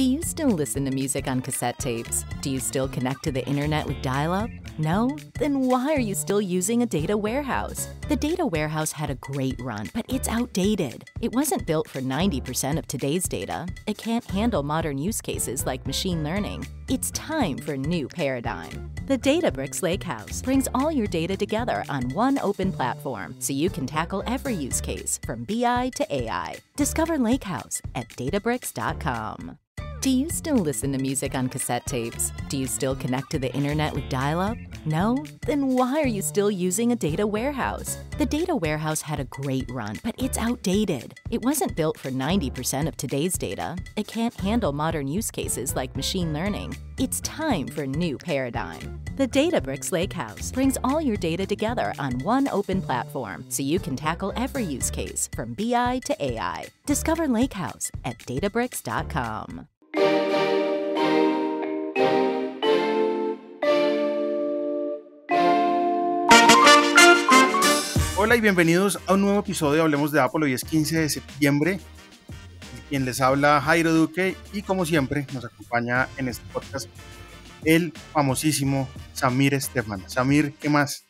Do you still listen to music on cassette tapes? Do you still connect to the internet with dial up? No? Then why are you still using a data warehouse? The data warehouse had a great run, but it's outdated. It wasn't built for 90% of today's data. It can't handle modern use cases like machine learning. It's time for a new paradigm. The Databricks Lakehouse brings all your data together on one open platform so you can tackle every use case from BI to AI. Discover Lakehouse at databricks.com. Do you still listen to music on cassette tapes? Do you still connect to the internet with dial up? No? Then why are you still using a data warehouse? The data warehouse had a great run, but it's outdated. It wasn't built for 90% of today's data. It can't handle modern use cases like machine learning. It's time for a new paradigm. The Databricks Lakehouse brings all your data together on one open platform so you can tackle every use case from BI to AI. Discover Lakehouse at databricks.com. Hola y bienvenidos a un nuevo episodio de Hablemos de Apolo Hoy es 15 de septiembre. Quien les habla Jairo Duque y como siempre nos acompaña en este podcast el famosísimo Samir Estefan. Samir, ¿qué más?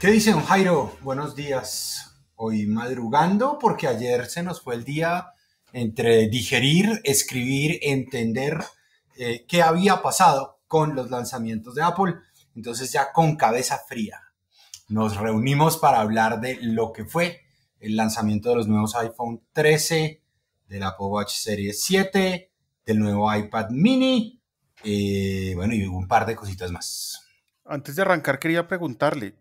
¿Qué dicen Jairo? Buenos días. Hoy madrugando porque ayer se nos fue el día entre digerir, escribir, entender eh, qué había pasado con los lanzamientos de Apple. Entonces ya con cabeza fría nos reunimos para hablar de lo que fue el lanzamiento de los nuevos iPhone 13, del Apple Watch Series 7, del nuevo iPad mini, eh, bueno, y un par de cositas más. Antes de arrancar, quería preguntarle,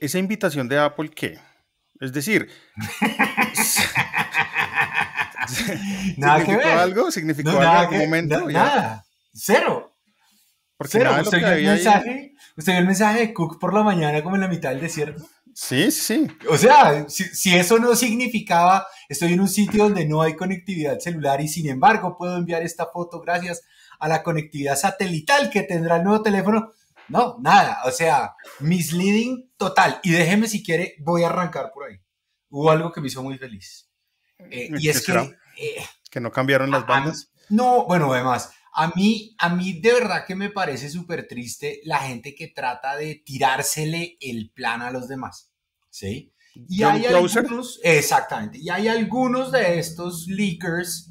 ¿esa invitación de Apple qué? Es decir, nada que ver. algo? ¿Significó algo en algún momento? nada, cero. Porque cero. ¿Usted, vio el mensaje, el mensaje de Cook por la mañana como en la mitad del desierto? Sí, sí. O sea, si, si, eso no significaba, estoy en un sitio donde no hay conectividad celular y sin embargo puedo enviar esta foto gracias a la conectividad satelital que tendrá el nuevo teléfono. No, nada. O sea, misleading total. Y déjeme si quiere, voy a arrancar por ahí. Hubo algo que me hizo muy feliz. Eh, mm, y es que... Eh, que no cambiaron las bandas. no, bueno, además, a mí, a mí de verdad que me parece súper triste la gente que trata de tirársele el plan a los demás. ¿Sí? Y hay algunos, exactamente, y hay algunos de estos leakers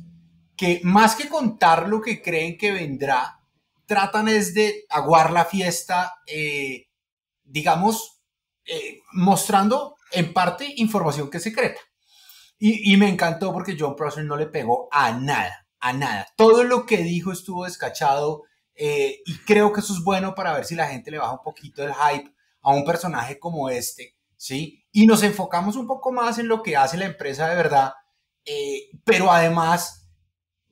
que más que contar lo que creen que vendrá, tratan es de aguar la fiesta, eh, digamos, mostrando en parte información que es secreta, y, me encantó porque John Prosser no le pegó a nada, a nada. Todo lo que dijo estuvo descachado eh, y creo que eso es bueno para ver si la gente le baja un poquito el hype a un personaje como este, ¿sí? Y nos enfocamos un poco más en lo que hace la empresa de verdad, eh, pero además,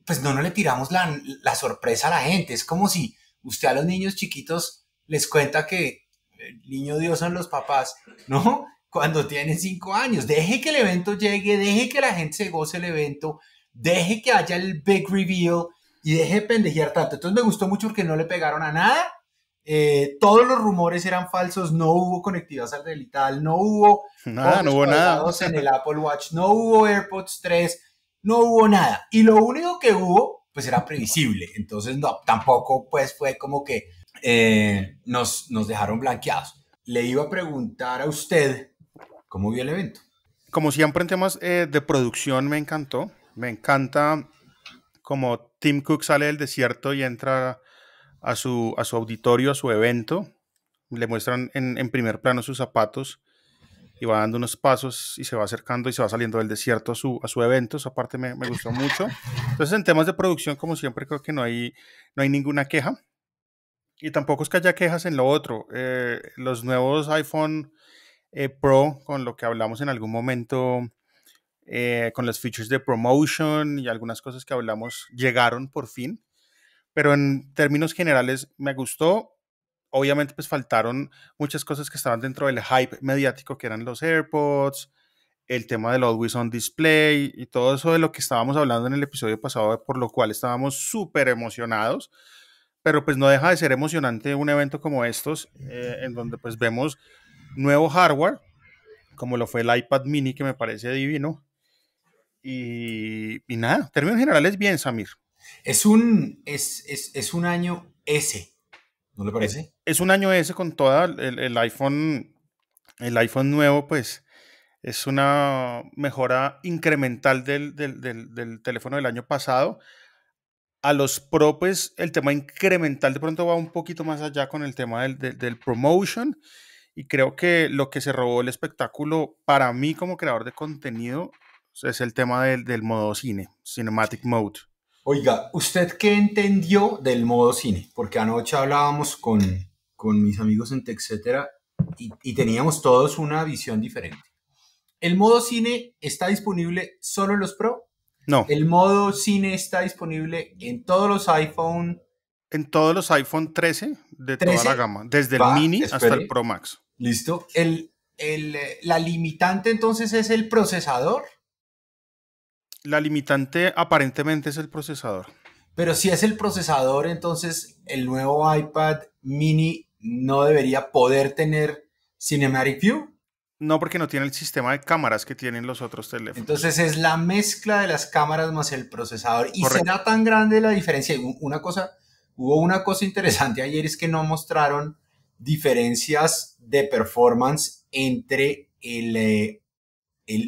pues no, no le tiramos la, la sorpresa a la gente. Es como si usted a los niños chiquitos les cuenta que el eh, niño Dios son los papás, ¿no? cuando tiene cinco años. Deje que el evento llegue, deje que la gente se goce el evento, deje que haya el big reveal y deje de pendejear tanto. Entonces me gustó mucho porque no le pegaron a nada. Eh, todos los rumores eran falsos, no hubo conectividad satelital, no hubo nada, no hubo nada. en el Apple Watch, no hubo AirPods 3, no hubo nada. Y lo único que hubo, pues era previsible. Entonces no, tampoco pues fue como que eh, nos, nos dejaron blanqueados. Le iba a preguntar a usted ¿Cómo vio el evento? Como siempre en temas eh, de producción me encantó. Me encanta como Tim Cook sale del desierto y entra a su, a su auditorio, a su evento. Le muestran en, primer plano sus zapatos y va dando unos pasos y se va acercando y se va saliendo del desierto a su, a su evento. Esa parte me, me, gustó mucho. Entonces, en temas de producción, como siempre, creo que no hay, no hay ninguna queja. Y tampoco es que haya quejas en lo otro. Eh, los nuevos iPhone eh, pro, con lo que hablamos en algún momento, eh, con las features de promotion y algunas cosas que hablamos, llegaron por fin. Pero en términos generales me gustó. Obviamente pues faltaron muchas cosas que estaban dentro del hype mediático, que eran los AirPods, el tema del Always On Display y todo eso de lo que estábamos hablando en el episodio pasado, por lo cual estábamos súper emocionados, pero pues no deja de ser emocionante un evento como estos, eh, en donde pues vemos nuevo hardware, como lo fue el iPad mini, que me parece divino. Y, y nada, términos generales, bien, Samir. Es un, es, es, es un año S, ¿no le parece? Es, un año S con todo. el, el, iPhone, el iPhone nuevo, pues es una mejora incremental del, del, del, del teléfono del año pasado. A los Pro, pues el tema incremental de pronto va un poquito más allá con el tema del, promotion y creo que lo que se robó el espectáculo para mí como creador de contenido pues, es el tema del, del modo cine, cinematic mode. Oiga, ¿usted qué entendió del modo cine? Porque anoche hablábamos con, con mis amigos en TechCetera y, y teníamos todos una visión diferente. ¿El modo cine está disponible solo en los Pro? No. ¿El modo cine está disponible en todos los iPhone? En todos los iPhone 13 de toda la gama, desde el mini hasta el Pro Max. ¿Listo? El, eh, ¿La limitante entonces es el procesador? La limitante aparentemente es el procesador. Pero si es el procesador, entonces el nuevo iPad mini no debería poder tener Cinematic View. No, porque no tiene el sistema de cámaras que tienen los otros teléfonos. Entonces es la mezcla de las cámaras más el procesador. Y será tan grande la diferencia. Una cosa, hubo una cosa interesante ayer es que no mostraron diferencias de performance entre el, eh,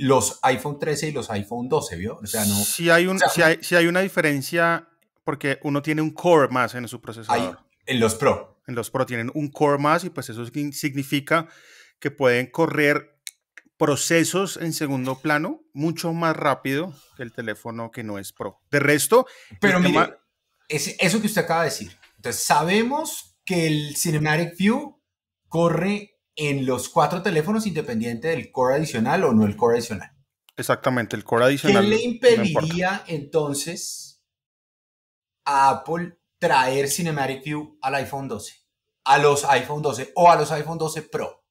los iPhone 13 y los iPhone 12, ¿vio? O sea, no. Si hay, un, si hay, una diferencia, porque uno tiene un core más en su procesador. en los Pro. En los Pro tienen un core más y pues eso significa que pueden correr procesos en segundo plano mucho más rápido que el teléfono que no es Pro. De resto, pero mire, eso que usted acaba de decir. Entonces, sabemos que el Cinematic View corre en los cuatro teléfonos independiente del core adicional o no el core adicional. Exactamente, el core adicional. ¿Qué le impediría entonces a Apple traer Cinematic View al iPhone 12? A los iPhone 12 o a los iPhone 12 Pro.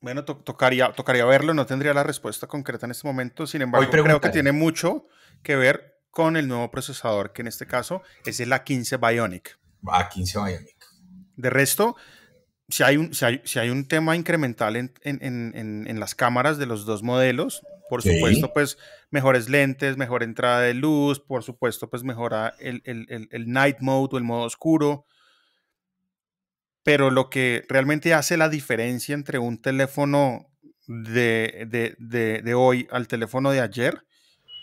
Bueno, tocaría, tocaría verlo, no tendría la respuesta concreta en este momento. Sin embargo, creo que tiene mucho que ver con el nuevo procesador, que en este caso es el A15 Bionic. A15 Bionic. De resto, si hay un, si hay, un tema incremental en, las cámaras de los dos modelos, por supuesto, pues mejores lentes, mejor entrada de luz, por supuesto, pues mejora el, night mode o el modo oscuro. Pero lo que realmente hace la diferencia entre un teléfono de, de, de, hoy al teléfono de ayer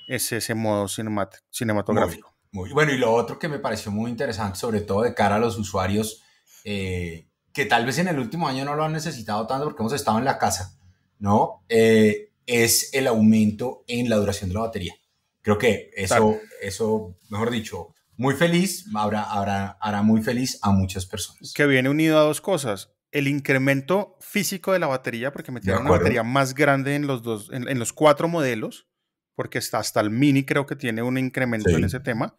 es ese modo cinematográfico. Muy, muy, bueno, y lo otro que me pareció muy interesante, sobre todo de cara a los usuarios eh, que tal vez en el último año no lo han necesitado tanto porque hemos estado en la casa, ¿no? Eh, es el aumento en la duración de la batería. Creo que eso, eso mejor dicho, muy feliz, habrá, ahora, hará muy feliz a muchas personas. Que viene unido a dos cosas. El incremento físico de la batería, porque metieron una batería más grande en los, dos, en, los cuatro modelos, porque hasta, el Mini creo que tiene un incremento en ese tema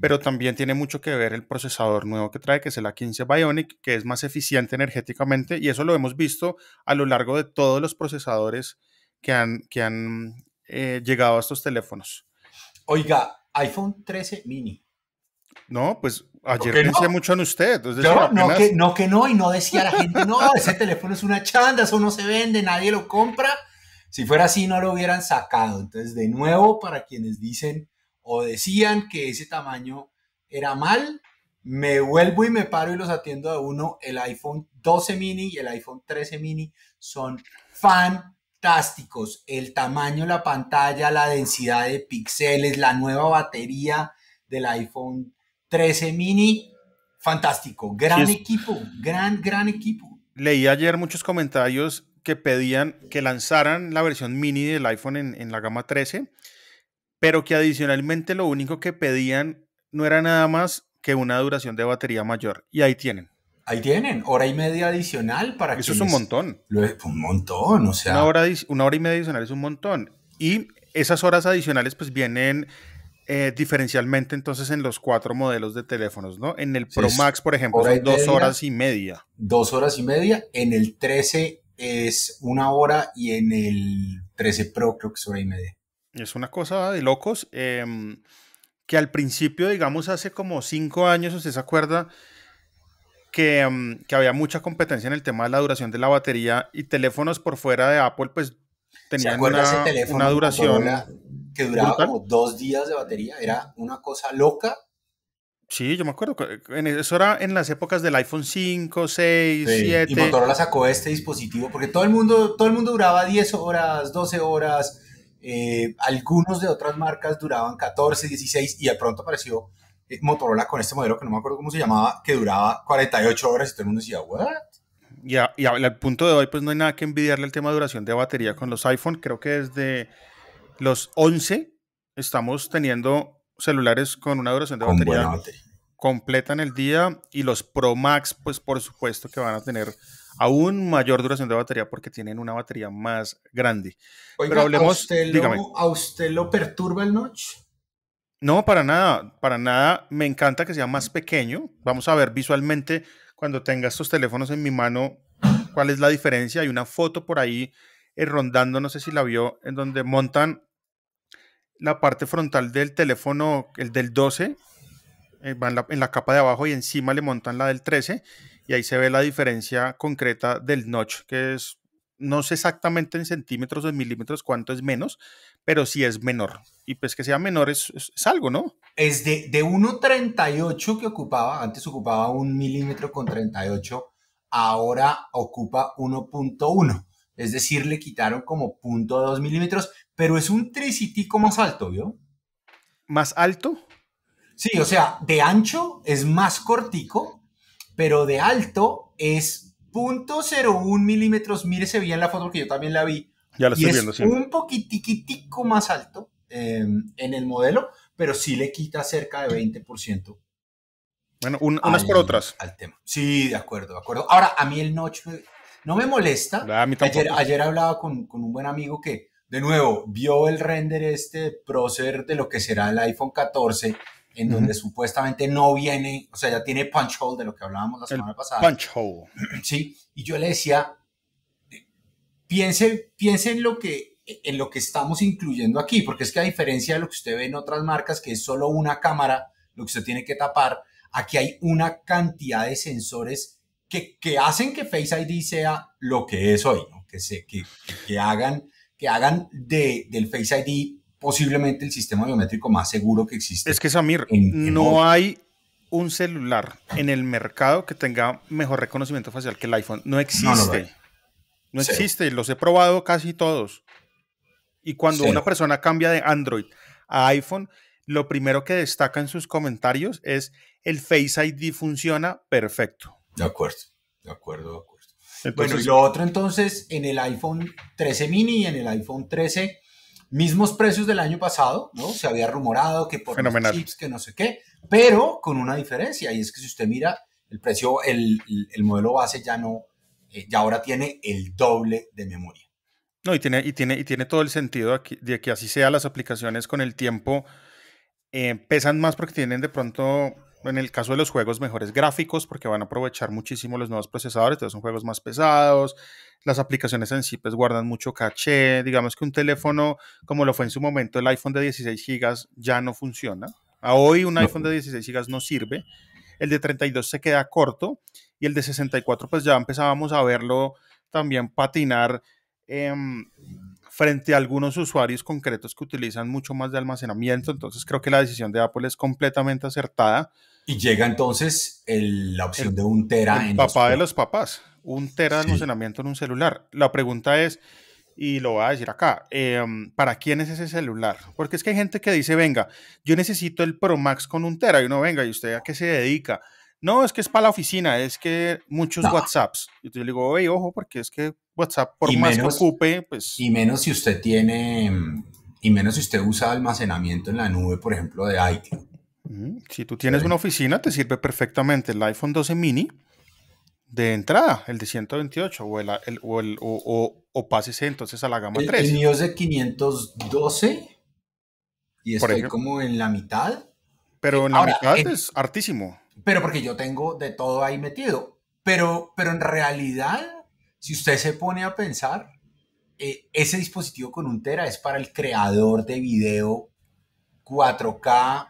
pero también tiene mucho que ver el procesador nuevo que trae, que es el A15 Bionic, que es más eficiente energéticamente, y eso lo hemos visto a lo largo de todos los procesadores que han, que han eh, llegado a estos teléfonos. Oiga, iPhone 13 mini. No, pues ayer pensé mucho en usted. no, que, no, que no, y no decía la gente, no, ese teléfono es una chanda, eso no se vende, nadie lo compra. Si fuera así, no lo hubieran sacado. Entonces, de nuevo, para quienes dicen o decían que ese tamaño era mal, me vuelvo y me paro y los atiendo a uno. El iPhone 12 mini y el iPhone 13 mini son fantásticos. El tamaño, la pantalla, la densidad de píxeles, la nueva batería del iPhone 13 mini, fantástico. Gran equipo, gran, gran equipo. Leí ayer muchos comentarios que pedían que lanzaran la versión mini del iPhone en la gama 13 pero que adicionalmente lo único que pedían no era nada más que una duración de batería mayor. Y ahí tienen. Ahí tienen, hora y media adicional para que. Eso es un montón. un montón, o sea. Una hora, una hora y media adicional es un montón. Y esas horas adicionales, pues vienen eh, diferencialmente entonces en los cuatro modelos de teléfonos, ¿no? En el Pro Max, por ejemplo, son dos horas y media. Dos horas y media. En el 13 es una hora y en el 13 Pro creo que es hora y media. Es una cosa de locos. Em, que al principio, digamos, hace como cinco años, usted se acuerda em, que, había mucha competencia en el tema de la duración de la batería y teléfonos por fuera de Apple, pues tenían una, duración. Que duraba como dos días de batería, era una cosa loca. Sí, yo me acuerdo. Eso era en las épocas del iPhone 5, 6, 7. Y Motorola sacó este dispositivo porque todo el mundo, todo el mundo duraba 10 horas, 12 horas eh, algunos de otras marcas duraban 14, 16 y de pronto apareció eh, Motorola con este modelo que no me acuerdo cómo se llamaba, que duraba 48 horas y todo el mundo decía, ¿what? Y, al punto de hoy, pues no hay nada que envidiarle el tema de duración de batería con los iPhone. Creo que desde los 11 estamos teniendo celulares con una duración de batería completa en el día y los Pro Max, pues por supuesto que van a tener aún mayor duración de batería porque tienen una batería más grande. Pero ¿a usted, lo, perturba el notch? No, para nada, para nada. Me encanta que sea más pequeño. Vamos a ver visualmente cuando tenga estos teléfonos en mi mano cuál es la diferencia. Hay una foto por ahí eh, rondando, no sé si la vio, en donde montan la parte frontal del teléfono, el del 12, eh, en, la, en la capa de abajo y encima le montan la del 13 y ahí se ve la diferencia concreta del notch, que es, no sé exactamente en centímetros o en milímetros cuánto es menos, pero sí es menor. Y pues que sea menor es, algo, ¿no? Es de, 1,38 que ocupaba, antes ocupaba un milímetro con 38, ahora ocupa 1.1. Es decir, le quitaron como 0.2 milímetros, pero es un tricitico más alto, ¿vio? ¿Más alto? Sí, o sea, de ancho es más cortico, pero de alto es 0.01 milímetros. Mire, se veía en la foto que yo también la vi. Ya la estoy viendo, sí. Un poquitiquitico más alto em, en el modelo, pero sí le quita cerca de 20%. Bueno, unas por otras. Al tema. Sí, de acuerdo, de acuerdo. Ahora, a mí el notch no me molesta. Ah, ayer, hablaba con, un buen amigo que, de nuevo, vio el render este Procer de lo que será el iPhone 14 en donde supuestamente no viene, o sea, ya tiene punch hole de lo que hablábamos la semana pasada. Punch hole. Sí, y yo le decía, eh, piense, piense en lo que en lo que estamos incluyendo aquí, porque es que a diferencia de lo que usted ve en otras marcas, que es solo una cámara, lo que usted tiene que tapar, aquí hay una cantidad de sensores que, hacen que Face ID sea lo que es hoy, que, se, que, que hagan, que hagan del Face ID posiblemente el sistema biométrico más seguro que existe. Es que Samir, no hay un celular en el mercado que tenga mejor reconocimiento facial que el iPhone. No existe. No, existe. Los he probado casi todos. Y cuando una persona cambia de Android a iPhone, lo primero que destaca en sus comentarios es el Face ID funciona perfecto. De acuerdo, de acuerdo, de acuerdo. bueno, y lo otro entonces, en el iPhone 13 mini y en el iPhone 13 mismos precios del año pasado, ¿no? Se había rumorado que por chips, que no sé qué, pero con una diferencia, y es que si usted mira, el precio, el, modelo base ya no, eh, ya ahora tiene el doble de memoria. No, y tiene, y tiene, y tiene todo el sentido de que así sea las aplicaciones con el tiempo eh, pesan más porque tienen de pronto en el caso de los juegos, mejores gráficos, porque van a aprovechar muchísimo los nuevos procesadores, todos son juegos más pesados, las aplicaciones en sí pues guardan mucho caché, digamos que un teléfono, como lo fue en su momento el iPhone de 16 GB, ya no funciona. A hoy un iPhone de 16 GB no sirve, el de 32 se queda corto y el de 64 pues ya empezábamos a verlo también patinar em, frente a algunos usuarios concretos que utilizan mucho más de almacenamiento. Entonces creo que la decisión de Apple es completamente acertada. Y llega entonces la opción de un tera. El papá de los papás, un tera de almacenamiento en un celular. La pregunta es, y lo voy a decir acá, em, ¿para quién es ese celular? Porque es que hay gente que dice, venga, yo necesito el Pro Max con un tera. Y uno, venga, ¿y usted a qué se dedica? No, es que es para la oficina, es que muchos WhatsApps. Y yo le digo, oye, ojo, porque es que WhatsApp, por más que ocupe, pues... Y menos si usted tiene, y menos si usted usa almacenamiento en la nube, por ejemplo, de iCloud si tú tienes una oficina, te sirve perfectamente el iPhone 12 mini de entrada, el de 128, o, el, o, el, entonces a la gama 3. El mío es de 512 y estoy como en la mitad. Pero en la mitad es artísimo. Pero porque yo tengo de todo ahí metido. Pero, pero en realidad, si usted se pone a pensar, eh, ese dispositivo con un tera es para el creador de video 4K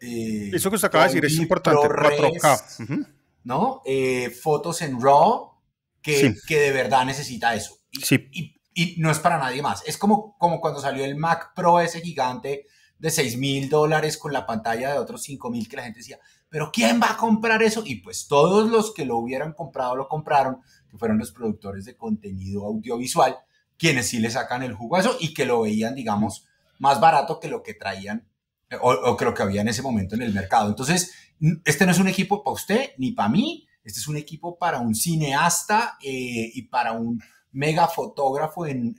eh, eso que usted acaba de decir es importante, ¿No? Eh, fotos en RAW, que, que, de verdad necesita eso. Y, no es para nadie más. Es como, como cuando salió el Mac Pro ese gigante de 6 mil dólares con la pantalla de otros 5 mil que la gente decía, pero ¿quién va a comprar eso? Y pues todos los que lo hubieran comprado lo compraron, que fueron los productores de contenido audiovisual, quienes sí le sacan el jugo a eso y que lo veían, digamos, más barato que lo que traían o, creo que había en ese momento en el mercado. Entonces, este no es un equipo para usted ni para mí, este es un equipo para un cineasta eh, y para un mega fotógrafo en,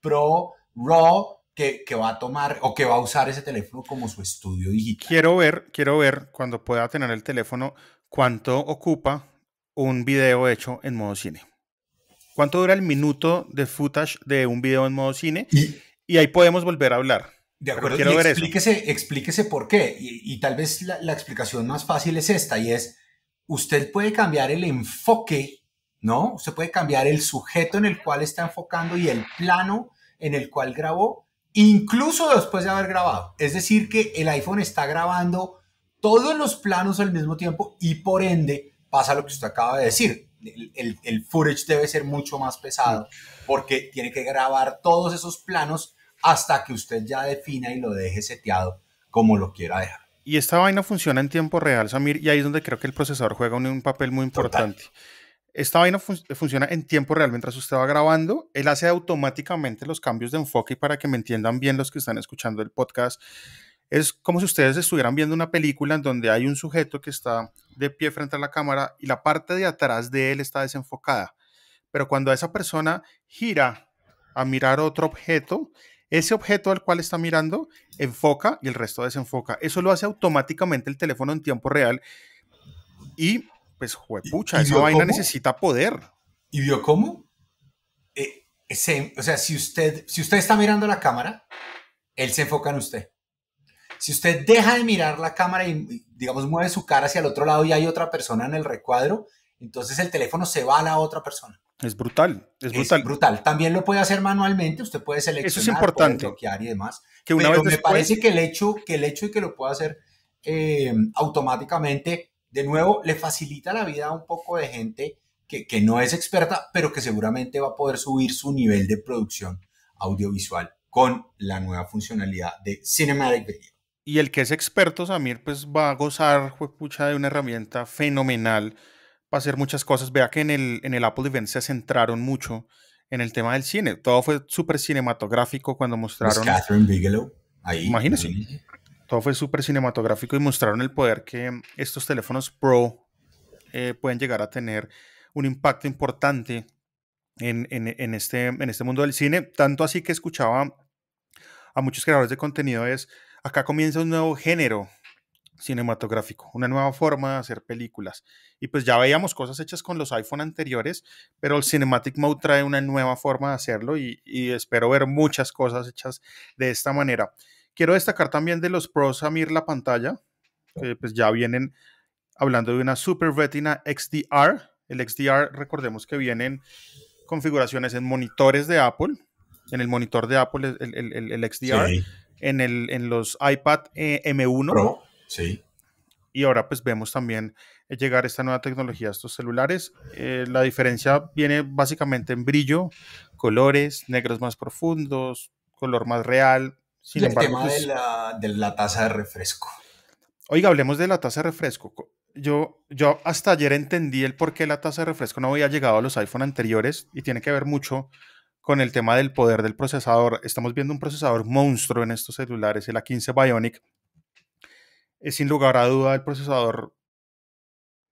pro, raw, que, va a tomar o que va a usar ese teléfono como su estudio digital. Quiero ver, quiero ver cuando pueda tener el teléfono cuánto ocupa un video hecho en modo cine. ¿Cuánto dura el minuto de footage de un video en modo cine? y ahí podemos volver a hablar. De acuerdo, explíquese, por qué. Y, tal vez la, explicación más fácil es esta, y es, usted puede cambiar el enfoque, ¿no? Usted puede cambiar el sujeto en el cual está enfocando y el plano en el cual grabó, incluso después de haber grabado. Es decir, que el iPhone está grabando todos los planos al mismo tiempo y por ende pasa lo que usted acaba de decir. El, el, el footage debe ser mucho más pesado porque tiene que grabar todos esos planos hasta que usted ya defina y lo deje seteado como lo quiera dejar. Y esta vaina funciona en tiempo real, Samir, y ahí es donde creo que el procesador juega un, papel muy importante. Esta vaina funciona en tiempo real. Mientras usted va grabando, él hace automáticamente los cambios de enfoque y para que me entiendan bien los que están escuchando el podcast. Es como si ustedes estuvieran viendo una película en donde hay un sujeto que está de pie frente a la cámara y la parte de atrás de él está desenfocada. Pero cuando esa persona gira a mirar otro objeto, ese objeto al cual está mirando enfoca y el resto desenfoca. Eso lo hace automáticamente el teléfono en tiempo real. Y pues, juepucha, esa vaina necesita poder. ¿Y vio cómo? Eh, o sea, si usted, si usted está mirando la cámara, él se enfoca en usted. Si usted deja de mirar la cámara y, digamos, mueve su cara hacia el otro lado y hay otra persona en el recuadro, entonces el teléfono se va a la otra persona. Es brutal, es brutal. brutal. También lo puede hacer manualmente, usted puede seleccionar, Eso bloquear y demás. Que una pero me parece que el hecho, que el hecho de que lo pueda hacer eh, automáticamente, de nuevo, le facilita la vida a un poco de gente que, no es experta, pero que seguramente va a poder subir su nivel de producción audiovisual con la nueva funcionalidad de Cinematic Video. Y el que es experto, Samir, pues va a gozar, pucha, de una herramienta fenomenal para hacer muchas cosas. Vea que en el, en el Apple Event se centraron mucho en el tema del cine. Todo fue súper cinematográfico cuando mostraron. Catherine Bigelow, ahí. Imagínese. Todo fue súper cinematográfico y mostraron el poder que estos teléfonos Pro eh, pueden llegar a tener un impacto importante en, en, en, este, en este mundo del cine. Tanto así que escuchaba a muchos creadores de contenido es, acá comienza un nuevo género cinematográfico, una nueva forma de hacer películas. Y pues ya veíamos cosas hechas con los iPhone anteriores, pero el Cinematic Mode trae una nueva forma de hacerlo y, espero ver muchas cosas hechas de esta manera. Quiero destacar también de los pros a mirar la pantalla, que pues ya vienen hablando de una Super Retina XDR. El XDR, recordemos que vienen configuraciones en monitores de Apple, en el monitor de Apple, el, el, el XDR, en, el, en los iPad eh, M1. Pro Sí. Y ahora pues vemos también eh, llegar esta nueva tecnología a estos celulares. Eh, la diferencia viene básicamente en brillo, colores, negros más profundos, color más real. Sin el tema de, pues la, taza tasa de refresco. Oiga, hablemos de la taza de refresco. Yo, yo, hasta ayer entendí el por qué la tasa de refresco no había llegado a los iPhone anteriores y tiene que ver mucho con el tema del poder del procesador. Estamos viendo un procesador monstruo en estos celulares, el A15 Bionic, es sin lugar a duda el procesador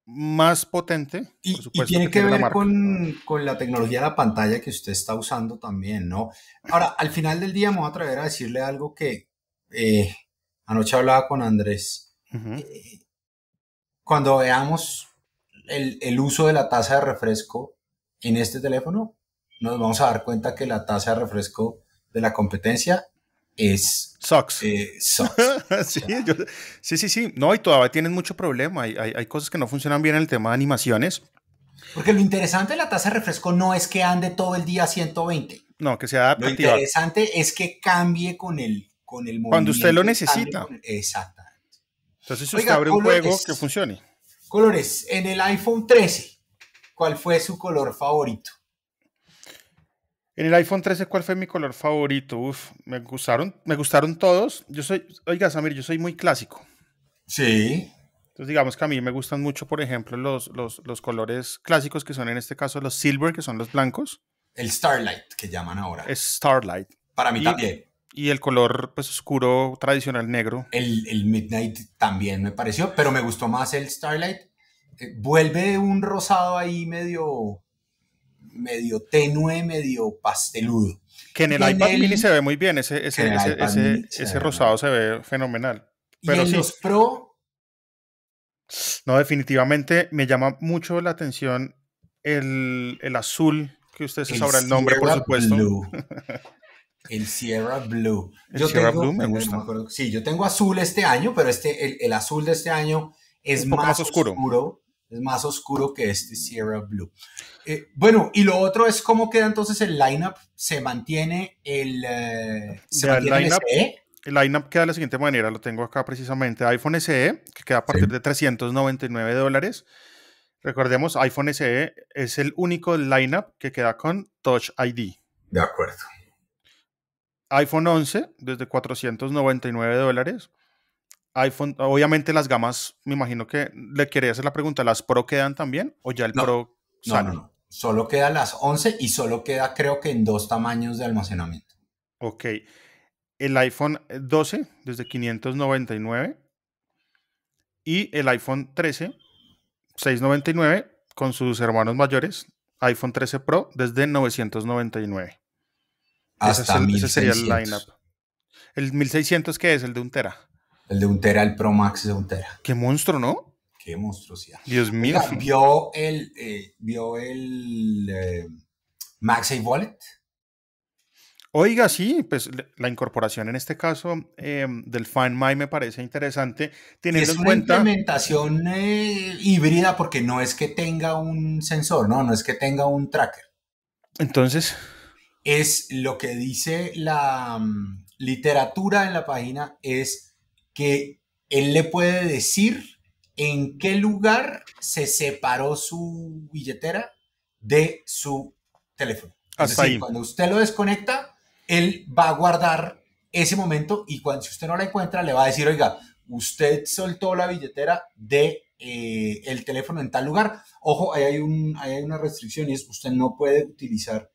más potente. Y, tiene que, ver con, la tecnología de la pantalla que usted está usando también, ¿no? Ahora, al final del día me voy a atrever a decirle algo que eh, anoche hablaba con Andrés. Eh, cuando veamos el, el uso de la tasa de refresco en este teléfono, nos vamos a dar cuenta que la tasa de refresco de la competencia es... Sucks. Eh, sí, sí, sí, No, y todavía tienen mucho problema. Hay, hay, cosas que no funcionan bien en el tema de animaciones. Porque lo interesante de la tasa de refresco no es que ande todo el día a 120. No, que sea Lo interesante es que cambie con el, con el movimiento. Cuando usted lo necesita. exactamente. Entonces usted abre un juego que funcione. Colores, en el iPhone 13, ¿cuál fue su color favorito? En el iPhone 13, ¿cuál fue mi color favorito? Uf, me gustaron, me gustaron todos. Yo soy, oiga, Samir, yo soy muy clásico. Sí. Entonces, digamos que a mí me gustan mucho, por ejemplo, los, los, los colores clásicos que son en este caso los silver, que son los blancos. El Starlight, que llaman ahora. Starlight. Para mí también. Y el color pues, oscuro tradicional negro. El, el, Midnight también me pareció, pero me gustó más el Starlight. Eh, vuelve un rosado ahí medio medio tenue, medio pasteludo. Que en el iPad mini se ve muy bien, ese, rosado se ve fenomenal. Pero y en los Pro. No, definitivamente me llama mucho la atención el, azul, que usted se el el nombre, por supuesto. El Sierra Blue. el Sierra Blue me gusta. sí, yo tengo azul este año, pero este, el, azul de este año es más, oscuro es más oscuro que este Sierra Blue. Eh, bueno, y lo otro es cómo queda entonces el lineup. ¿Se mantiene el, eh, ¿se el lineup? E? El lineup queda de la siguiente manera, lo tengo acá precisamente, iPhone SE, que queda a partir de 399 dólares. Recordemos, iPhone SE es el único lineup que queda con Touch ID. De acuerdo. iPhone 11 desde 499 dólares iPhone, obviamente las gamas, me imagino que le quería hacer la pregunta, ¿las Pro quedan también o ya el Pro No, no, no, solo queda las 11 y solo queda creo que en dos tamaños de almacenamiento. Ok, el iPhone 12 eh, desde 599 y el iPhone 13 699 con sus hermanos mayores, iPhone 13 Pro desde 999. Hasta ese, 1600. ese sería el lineup. El 1600 que es el de un tera. El de Untera, el Pro Max de Untera. Qué monstruo, ¿no? Qué monstruosidad. Dios mío. vio el, eh, vio el eh, Max Wallet. Oiga, sí, pues la incorporación en este caso em, del Find My me parece interesante. Teniendo es en cuenta... una implementación eh, híbrida porque no es que tenga un sensor, no, no es que tenga un tracker. Entonces. Es lo que dice la mm, literatura en la página es que él le puede decir en qué lugar se separó su billetera de su teléfono. cuando usted lo desconecta, él va a guardar ese momento y cuando si usted no la encuentra, le va a decir, oiga, usted soltó la billetera de eh, el teléfono en tal lugar. Ojo, ahí hay, hay una restricción y es usted no puede utilizar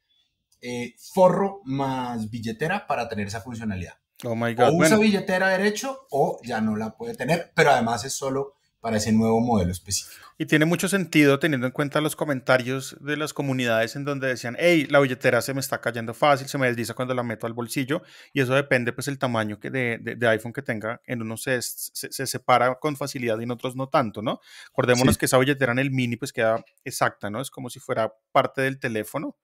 eh, forro más billetera para tener esa funcionalidad. Oh my God. O usa billetera derecho o ya no la puede tener, pero además es solo para ese nuevo modelo específico. Y tiene mucho sentido teniendo en cuenta los comentarios de las comunidades en donde decían, hey, la billetera se me está cayendo fácil, se me desliza cuando la meto al bolsillo, y eso depende pues el tamaño que de, de, iPhone que tenga, en unos se, se, separa con facilidad y en otros no tanto, ¿no? Acordémonos que esa billetera en el mini pues queda exacta, ¿no? Es como si fuera parte del teléfono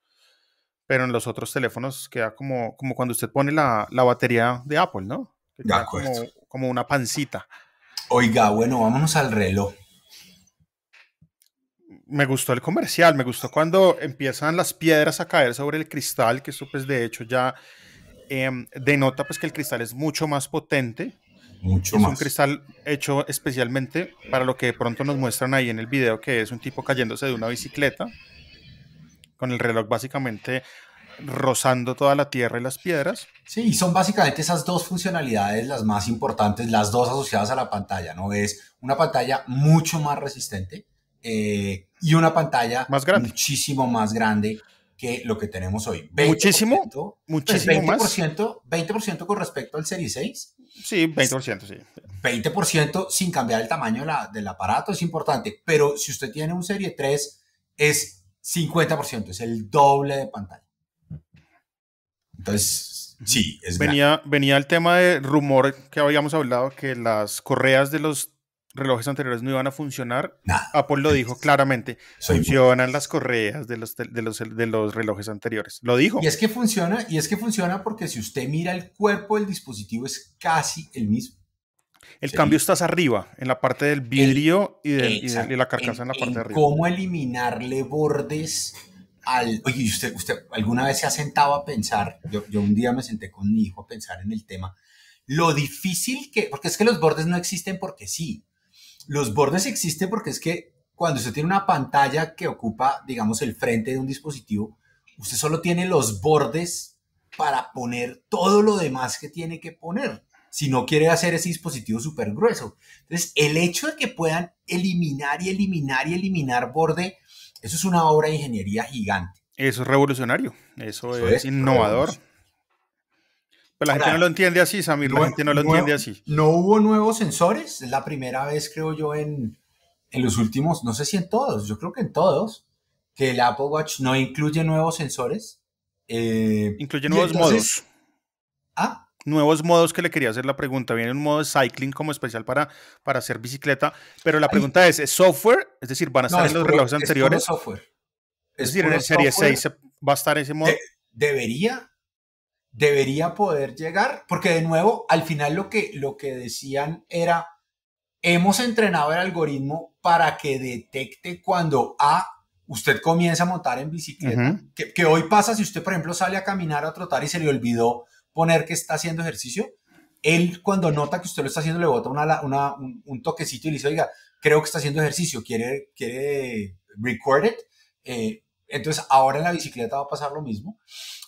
pero en los otros teléfonos queda como, como cuando usted pone la, batería de Apple, ¿no? Como, una pancita. Oiga, bueno, vámonos al reloj. Me gustó el comercial, me gustó cuando empiezan las piedras a caer sobre el cristal, que eso pues de hecho ya em, denota pues que el cristal es mucho más potente. Mucho es un cristal hecho especialmente para lo que de pronto nos muestran ahí en el video, que es un tipo cayéndose de una bicicleta con el reloj básicamente rozando toda la tierra y las piedras. Sí, y son básicamente esas dos funcionalidades las más importantes, las dos asociadas a la pantalla, ¿no? Es una pantalla mucho más resistente eh, y una pantalla más grande. muchísimo más grande que lo que tenemos hoy. muchísimo, pues, muchísimo 20%, más. 20% con respecto al serie 6. Sí, 20%, sí. 20% sin cambiar el tamaño la, del aparato es importante, pero si usted tiene un Serie 3 es 50%, es el doble de pantalla. Entonces, sí, es venía, venía el tema de rumor que habíamos hablado, que las correas de los relojes anteriores no iban a funcionar. Apple lo dijo claramente. Funcionan las correas de los, los, de los relojes anteriores. Lo dijo. Y es que funciona, y es que funciona porque si usted mira el cuerpo del dispositivo es casi el mismo. El cambio estás arriba, en la parte del vidrio y, la carcasa en, la parte de arriba. ¿Cómo eliminarle bordes al... Oye, usted, alguna vez se ha sentado a pensar, yo, yo un día me senté con mi hijo a pensar en el tema, lo difícil que, porque es que los bordes no existen porque sí. Los bordes existen porque es que cuando usted tiene una pantalla que ocupa, digamos, el frente de un dispositivo, usted solo tiene los bordes para poner todo lo demás que tiene que poner si no quiere hacer ese dispositivo súper grueso. Entonces, el hecho de que puedan eliminar y eliminar y eliminar borde, eso es una obra de ingeniería gigante. Eso es revolucionario, eso, es, innovador. Pero la gente no lo entiende así, Samir, la gente no lo entiende así. No hubo nuevos sensores, es la primera vez, creo yo, en, los últimos, no sé si en todos, yo creo que en todos, que el Apple Watch no incluye nuevos sensores. Eh, incluye nuevos modos. Ah, nuevos modos que le quería hacer la pregunta. Viene un modo de cycling como especial para, para hacer bicicleta, pero la pregunta es, ¿es software? Es decir, ¿van a estar en los relojes anteriores? Es software. Es, decir, en el Serie 6 va a estar ese modo. debería, debería poder llegar, porque de nuevo, al final lo que, lo que decían era, hemos entrenado el algoritmo para que detecte cuando A, ah, usted comienza a montar en bicicleta, que hoy pasa si usted, por ejemplo, sale a caminar, a trotar y se le olvidó poner que está haciendo ejercicio, él cuando nota que usted lo está haciendo le bota un, toquecito y le dice, oiga, creo que está haciendo ejercicio, quiere, quiere record it. Eh, entonces ahora en la bicicleta va a pasar lo mismo.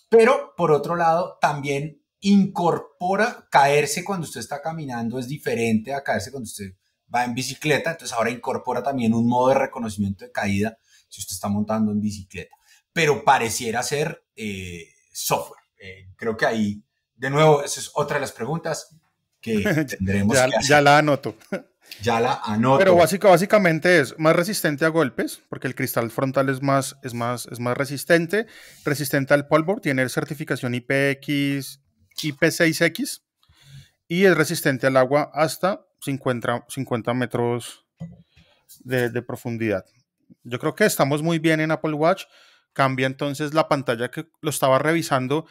Pero por otro lado, también incorpora caerse cuando usted está caminando es diferente a caerse cuando usted va en bicicleta. Entonces ahora incorpora también un modo de reconocimiento de caída si usted está montando en bicicleta. Pero pareciera ser eh, software. Eh, creo que ahí de nuevo, esa es otra de las preguntas que tendremos. ya, la anoto. Ya la anoto. Pero básicamente es más resistente a golpes, porque el cristal frontal es más, es más, es más resistente, resistente al polvo, tiene certificación IPX, IP6X y es resistente al agua hasta 50, 50 metros de, de, profundidad. Yo creo que estamos muy bien en Apple Watch. Cambia entonces la pantalla que lo estaba revisando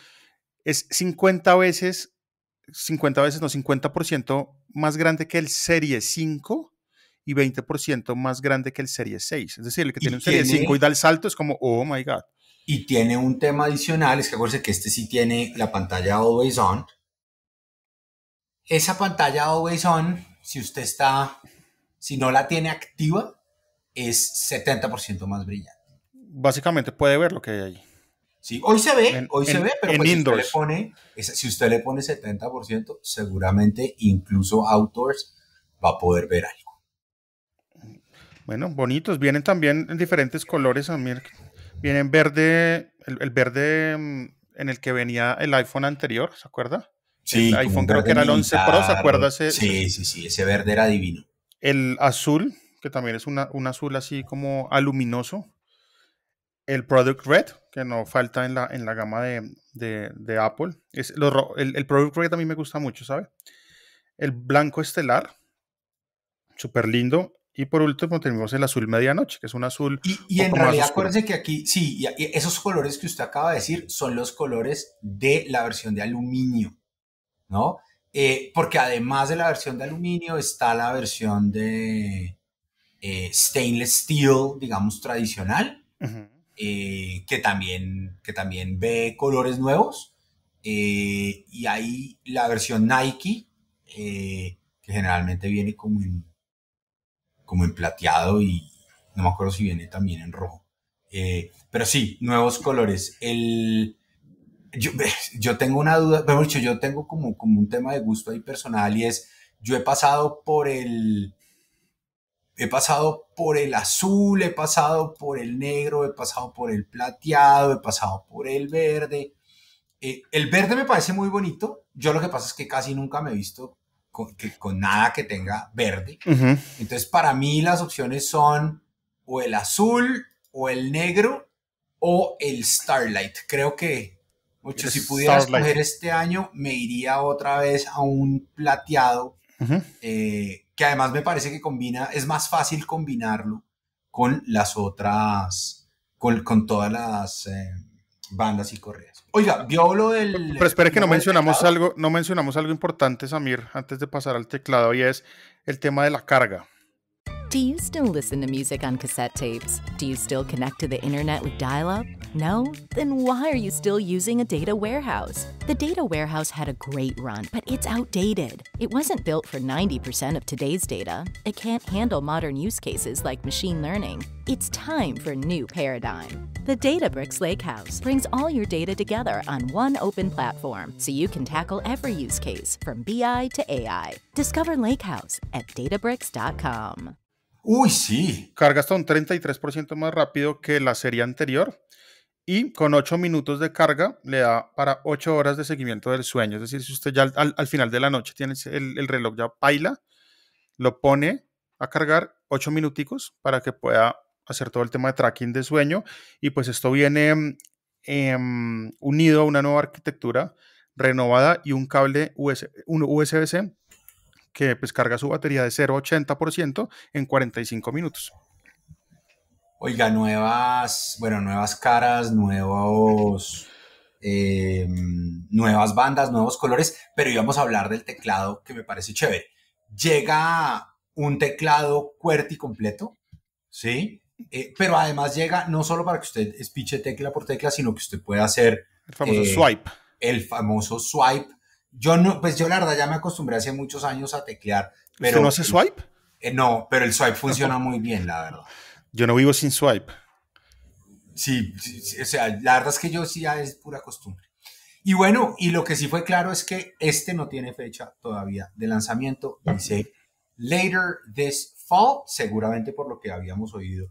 es 50 veces, 50 veces no, 50% más grande que el Serie 5 y 20% más grande que el Serie 6. Es decir, el que tiene un Serie 5 y da el salto es como, oh my God. Y tiene un tema adicional, es que acuérdense que este sí tiene la pantalla Always On. Esa pantalla Always On, si usted está, si no la tiene activa, es 70% más brillante. Básicamente puede ver lo que hay ahí. Sí, hoy se ve, hoy se ve, pero pues, si, usted le pone, si usted le pone 70%, seguramente incluso outdoors va a poder ver algo. Bueno, bonitos. Vienen también en diferentes colores también. Vienen verde, el, verde mm, en el que venía el iPhone anterior, ¿se acuerda? Sí. El iPhone creo que era el 11 Pro, ¿se acuerda? sí, sí, sí, ese verde era divino. El azul, que también es un azul así como aluminoso el Product Red, que no falta en la, en la gama de, Apple. Es el, Product Red a mí me gusta mucho, ¿sabe? El blanco estelar, súper lindo. Y por último tenemos el azul medianoche, que es un azul. Y, y en realidad acuérdense que aquí, sí, esos colores que usted acaba de decir son los colores de la versión de aluminio, ¿no? Eh, porque además de la versión de aluminio está la versión de eh, stainless steel, digamos, tradicional. Eh, que, también, que también ve colores nuevos. Eh, y hay la versión Nike, eh, que generalmente viene como en, como en plateado y no me acuerdo si viene también en rojo. pero sí, nuevos colores. El, yo, tengo una duda, pero mucho, yo tengo como, como un tema de gusto ahí personal y es, yo he pasado por el, He pasado por el azul, he pasado por el negro, he pasado por el plateado, he pasado por el verde. Eh, el verde me parece muy bonito. Yo lo que pasa es que casi nunca me he visto con, nada que tenga verde. Entonces, para mí las opciones son o el azul, o el negro, o el Starlight. Creo que, mucho si pudiera escoger este año, me iría otra vez a un plateado que además me parece que combina, es más fácil combinarlo con las otras, con, todas las eh, bandas y correas. Oiga, yo hablo del... Pero espere que no mencionamos, algo, no mencionamos algo importante, Samir, antes de pasar al teclado, y es el tema de la carga. Do you still listen to music on cassette tapes? Do you still connect to the internet with dial up? No? Then why are you still using a data warehouse? The data warehouse had a great run, but it's outdated. It wasn't built for 90% of today's data. It can't handle modern use cases like machine learning. It's time for a new paradigm. The Databricks Lakehouse brings all your data together on one open platform so you can tackle every use case from BI to AI. Discover Lakehouse at databricks.com. Uy, sí. Carga hasta un 33% más rápido que la serie anterior y con 8 minutos de carga le da para 8 horas de seguimiento del sueño. Es decir, si usted ya al, final de la noche tiene el, reloj ya paila, lo pone a cargar 8 minuticos para que pueda hacer todo el tema de tracking de sueño. Y pues esto viene em, unido a una nueva arquitectura renovada y un cable USB, un USB-C que pues su batería de 0 a 80% en 45 minutos. Oiga, nuevas, bueno, nuevas caras, nuevos, em, nuevas bandas, nuevos colores, pero íbamos a hablar del teclado que me parece chévere. Llega un teclado QWERTY completo, ¿sí? Eh, pero además llega no solo para que usted espiche tecla por tecla, sino que usted puede hacer... El famoso eh, swipe. El famoso swipe yo no, pues yo la verdad ya me acostumbré hace muchos años a teclear. Pero, no hace swipe? Eh, no, pero el swipe funciona muy bien, la verdad. Yo no vivo sin swipe. Sí, o sea, la verdad es que yo sí ya es pura costumbre. Y bueno, y lo que sí fue claro es que este no tiene fecha todavía de lanzamiento. Dice later this fall, seguramente por lo que habíamos oído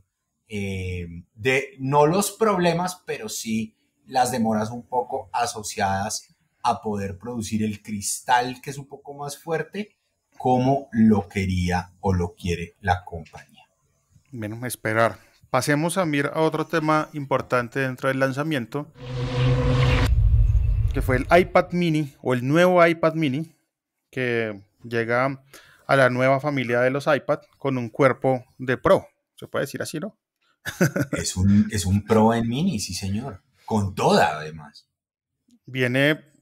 eh, de no los problemas, pero sí las demoras un poco asociadas a poder producir el cristal que es un poco más fuerte como lo quería o lo quiere la compañía. Menos esperar. Pasemos a mirar a otro tema importante dentro del lanzamiento, que fue el iPad mini o el nuevo iPad mini, que llega a la nueva familia de los iPad con un cuerpo de Pro. ¿Se puede decir así, no? es, un, es un Pro en mini, sí señor. Con toda, además. Viene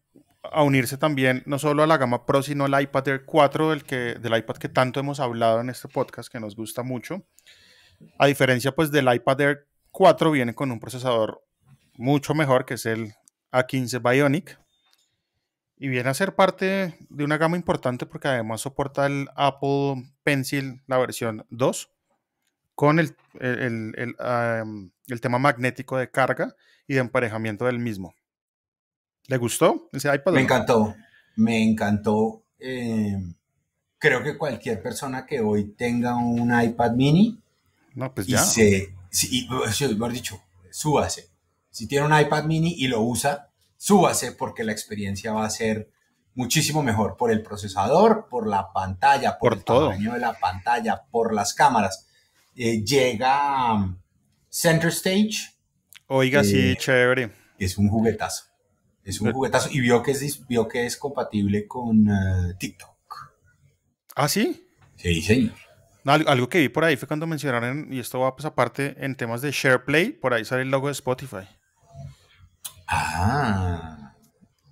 a unirse también no solo a la gama Pro, sino al iPad Air 4, del, que, del iPad que tanto hemos hablado en este podcast, que nos gusta mucho. A diferencia pues del iPad Air 4, viene con un procesador mucho mejor, que es el A15 Bionic. Y viene a ser parte de una gama importante porque además soporta el Apple Pencil, la versión 2, con el tema magnético de carga y de emparejamiento del mismo. ¿Le gustó ese iPad? Me encantó, me encantó. Eh, creo que cualquier persona que hoy tenga un iPad mini, no, pues ya. Y se, si, dicho, súbase. Si tiene un iPad mini y lo usa, súbase porque la experiencia va a ser muchísimo mejor por el procesador, por la pantalla, por, el todo. tamaño de la pantalla, por las cámaras. Eh, llega um, Center Stage. Oiga, sí, eh, chévere. Es un juguetazo. Es un juguetazo y vio que es, que es compatible con eh, TikTok. ¿Ah, sí? Sí, señor. algo que vi por ahí fue cuando mencionaron, y esto va pues aparte en temas de SharePlay, por ahí sale el logo de Spotify. Ah.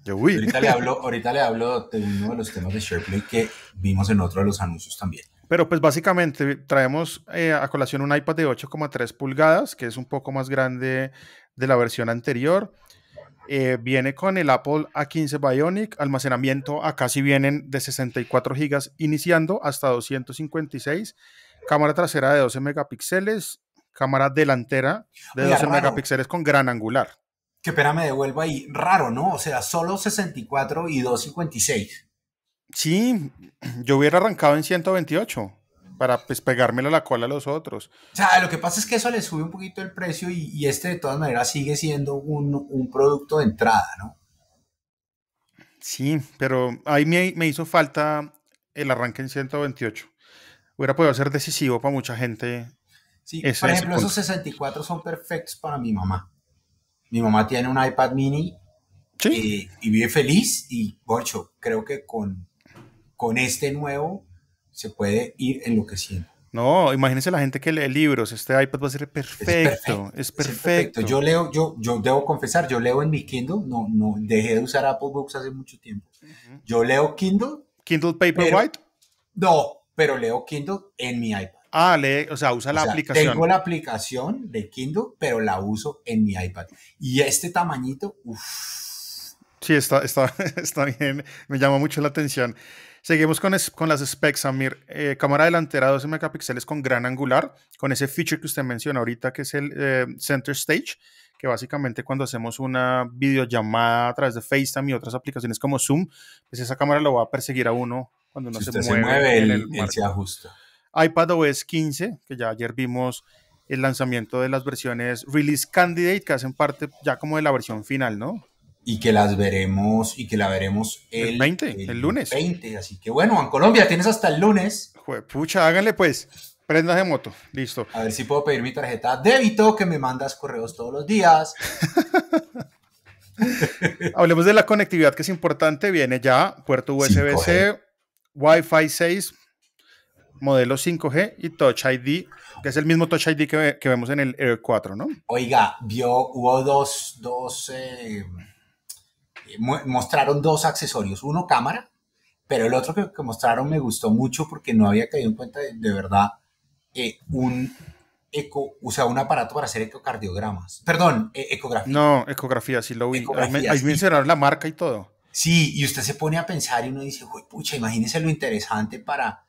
Yo vi. Ahorita le hablo, de uno de los temas de SharePlay que vimos en otro de los anuncios también. Pero pues básicamente traemos eh, a colación un iPad de 8,3 pulgadas, que es un poco más grande de la versión anterior. Eh, viene con el Apple A15 Bionic, almacenamiento acá si vienen de 64 GB iniciando hasta 256, cámara trasera de 12 megapíxeles, cámara delantera de 12 megapíxeles con gran angular. Qué pena me devuelvo ahí, raro, ¿no? O sea, solo 64 y 256. Sí, yo hubiera arrancado en 128 para pues, pegármelo a la cola a los otros. O sea, lo que pasa es que eso le sube un poquito el precio y, este de todas maneras sigue siendo un, producto de entrada, ¿no? Sí, pero ahí me, hizo falta el arranque en 128. Hubiera podido ser decisivo para mucha gente. Sí, por ejemplo, esos 64 son perfectos para mi mamá. Mi mamá tiene un iPad mini eh, y vive feliz y, bocho, creo que con, con este nuevo se puede ir en lo enloqueciendo. No, imagínense la gente que lee libros, este iPad va a ser perfecto, es perfecto. Yo leo, yo, yo debo confesar, yo leo en mi Kindle, no, no, dejé de usar Apple Books hace mucho tiempo. Yo leo Kindle. ¿Kindle Paperwhite? No, pero leo Kindle en mi iPad. Ah, lee, o sea, usa la aplicación. Tengo la aplicación de Kindle, pero la uso en mi iPad. Y este tamañito, uff. Sí, está, está, está bien, me llama mucho la atención. Seguimos con, con las specs, Amir. Eh, cámara delantera 12 megapíxeles con gran angular, con ese feature que usted menciona ahorita, que es el eh, Center Stage, que básicamente cuando hacemos una videollamada a través de FaceTime y otras aplicaciones como Zoom, pues esa cámara lo va a perseguir a uno cuando uno se, mueve se, mueve, se ajusta. iPad OS 15, que ya ayer vimos el lanzamiento de las versiones Release Candidate, que hacen parte ya como de la versión final, ¿no? y que las veremos y que la veremos el, 20, el, lunes. 20, así que bueno, en Colombia tienes hasta el lunes. pucha, háganle pues. Prendas de moto, listo. A ver si puedo pedir mi tarjeta débito que me mandas correos todos los días. Hablemos de la conectividad que es importante. Viene ya puerto USB-C, Wi-Fi 6, modelo 5G y Touch ID, que es el mismo Touch ID que, vemos en el Air 4, ¿no? Oiga, vio, hubo dos, dos eh, eh, mostraron dos accesorios, uno cámara, pero el otro que, mostraron me gustó mucho porque no había caído en cuenta de, verdad que eh, un eco, usa un aparato para hacer ecocardiogramas. Perdón, eh, ecografía. No, ecografía, sí lo vi. ahí la marca y todo. Sí, y usted se pone a pensar y uno dice, pucha, imagínese lo interesante para,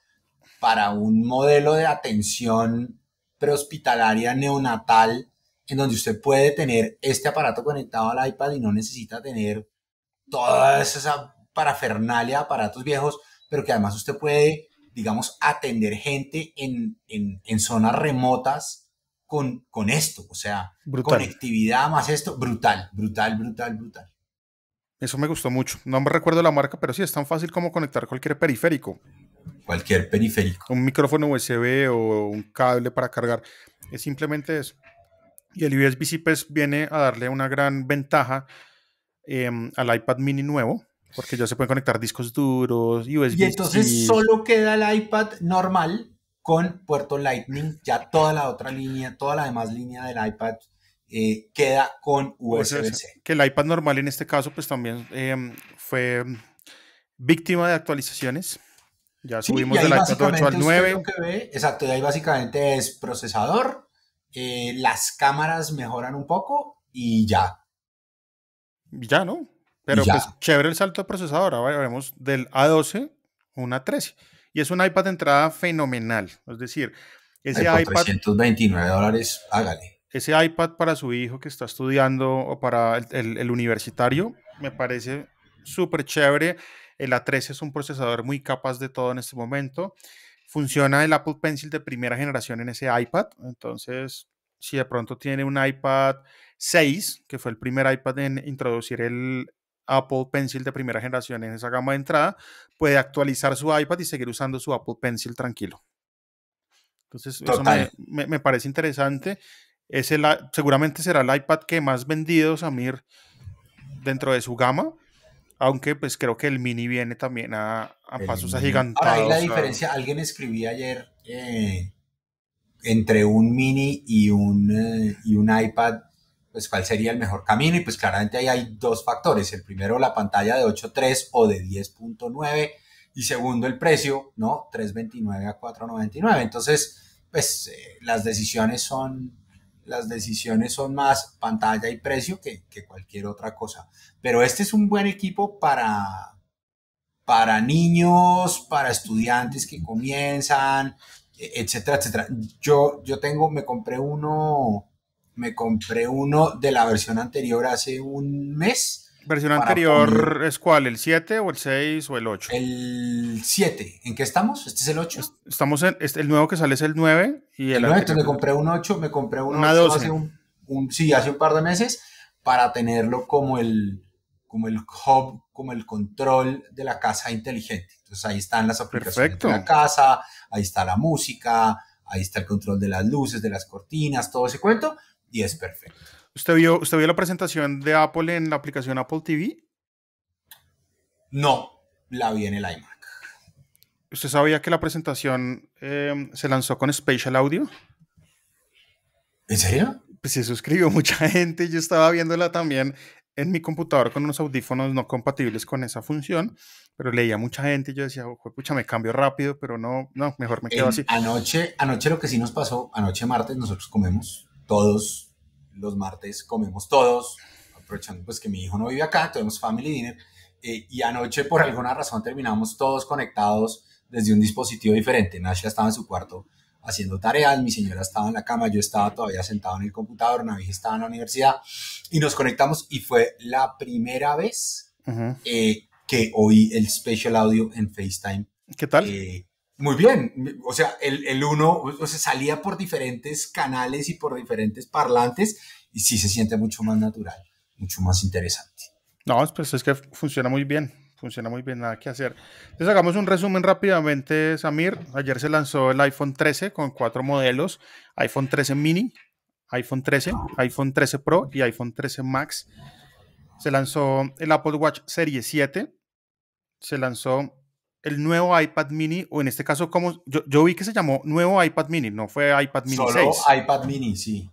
para un modelo de atención prehospitalaria neonatal en donde usted puede tener este aparato conectado al iPad y no necesita tener toda esa parafernalia, aparatos viejos, pero que además usted puede, digamos, atender gente en, en, zonas remotas con, con esto, o sea, conectividad más esto, brutal, brutal, brutal, brutal. Eso me gustó mucho. No me recuerdo la marca, pero sí, es tan fácil como conectar cualquier periférico. Cualquier periférico. Un micrófono USB o un cable para cargar. Es simplemente eso. Y el USB-C pues, viene a darle una gran ventaja Em, al iPad mini nuevo, porque ya se pueden conectar discos duros, USB. Y entonces solo queda el iPad normal con puerto Lightning, ya toda la otra línea, toda la demás línea del iPad eh, queda con USB-C. que el iPad normal en este caso pues también em, fue víctima de actualizaciones. Ya subimos del iPad 8 al 9. exacto, y ahí básicamente es procesador, eh, las cámaras mejoran un poco y ya, ya, ¿no? Pero pues chévere el salto de procesador. Ahora vemos del A12 a 13. Y es un iPad de entrada fenomenal. Es decir, ese iPad. 329 dólares, hágale. Ese iPad para su hijo que está estudiando o para el, el universitario me parece súper chévere. El A13 es un procesador muy capaz de todo en este momento. Funciona el Apple Pencil de primera generación en ese iPad. Entonces, si de pronto tiene un iPad 6, que fue el primer iPad en introducir el Apple Pencil de primera generación en esa gama de entrada, puede actualizar su iPad y seguir usando su Apple Pencil tranquilo. Entonces, eso me, parece interesante. seguramente será el iPad que más vendido, Samir, dentro de su gama. Aunque, pues creo que el mini viene también a, pasos a agigantados. Ahora, la diferencia, alguien escribía ayer eh, entre un mini y un, eh, y un iPad pues cuál sería el mejor camino y pues claramente ahí hay dos factores, el primero la pantalla de 8.3 o de 10.9 y segundo el precio, ¿no? 3.29 a 4.99. Entonces, pues eh, las decisiones son las decisiones son más pantalla y precio que, cualquier otra cosa. Pero este es un buen equipo para, para niños, para estudiantes que comienzan, e, etcétera, etcétera. Yo, yo tengo, me compré uno me compré uno de la versión anterior hace un mes. ¿Versión anterior es cuál? ¿El 7 o el 6 o el 8? El 7. ¿En qué estamos? Este es el 8. Estamos en, el nuevo que sale es el 9. Y el, 9, me compré un 8, me compré uno hace un, sí, hace un par de meses para tenerlo como el, como el hub, como el control de la casa inteligente. Entonces ahí están las aplicaciones de la casa, ahí está la música, ahí está el control de las luces, de las cortinas, todo ese cuento y es perfecto. ¿Usted vio, ¿Usted vio la presentación de Apple en la aplicación Apple TV? No, la vi en el iMac. ¿Usted sabía que la presentación em, se lanzó con Spatial Audio? ¿En serio? Pues se suscribió mucha gente. Yo estaba viéndola también en mi computador con unos audífonos no compatibles con esa función, pero leía mucha gente y yo decía, escucha, me cambio rápido, pero no, no, mejor me quedo así. Anoche, anoche lo que sí nos pasó, anoche martes nosotros comemos todos los martes comemos todos, aprovechando pues que mi hijo no vive acá, tenemos family dinner, eh, y anoche por alguna razón terminamos todos conectados desde un dispositivo diferente. Nasha estaba en su cuarto haciendo tareas, mi señora estaba en la cama, yo estaba todavía sentado en el computador, Navi estaba en la universidad y nos conectamos y fue la primera vez eh, que oí el special audio en FaceTime. ¿Qué tal? Eh, muy bien. O sea, el, el uno salía por diferentes canales y por diferentes parlantes y sí se siente mucho más natural, mucho más interesante. No, pues es que funciona muy bien. Funciona muy bien, nada que hacer. Entonces hagamos un resumen rápidamente, Samir. Ayer se lanzó el iPhone 13 con cuatro modelos. iPhone 13 mini, iPhone 13, iPhone 13 Pro y iPhone 13 Max. Se lanzó el Apple Watch Serie 7. Se lanzó el nuevo iPad mini, o en este caso, como yo, vi que se llamó nuevo iPad mini, no fue iPad mini Solo iPad mini, sí.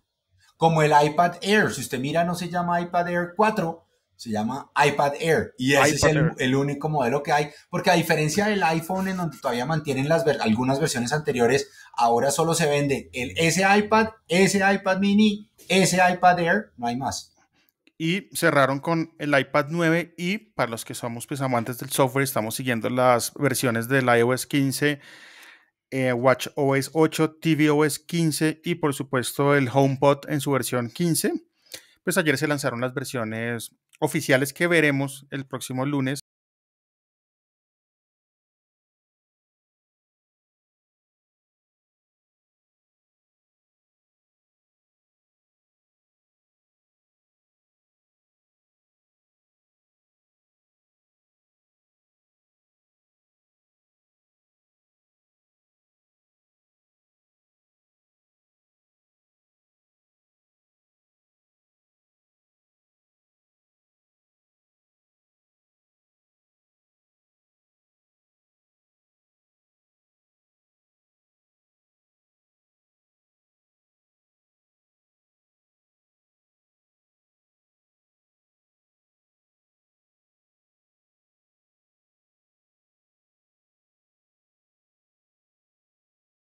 Como el iPad Air, si usted mira, no se llama iPad Air 4, se llama iPad Air. Y ese es el, único modelo que hay, porque a diferencia del iPhone, en donde todavía mantienen las algunas versiones anteriores, ahora solo se vende el ese iPad, ese iPad mini, ese iPad Air, no hay más y cerraron con el iPad 9 y para los que somos pues, amantes del software estamos siguiendo las versiones del iOS 15, eh, WatchOS Watch 8, tvOS 15 y por supuesto el HomePod en su versión 15. Pues ayer se lanzaron las versiones oficiales que veremos el próximo lunes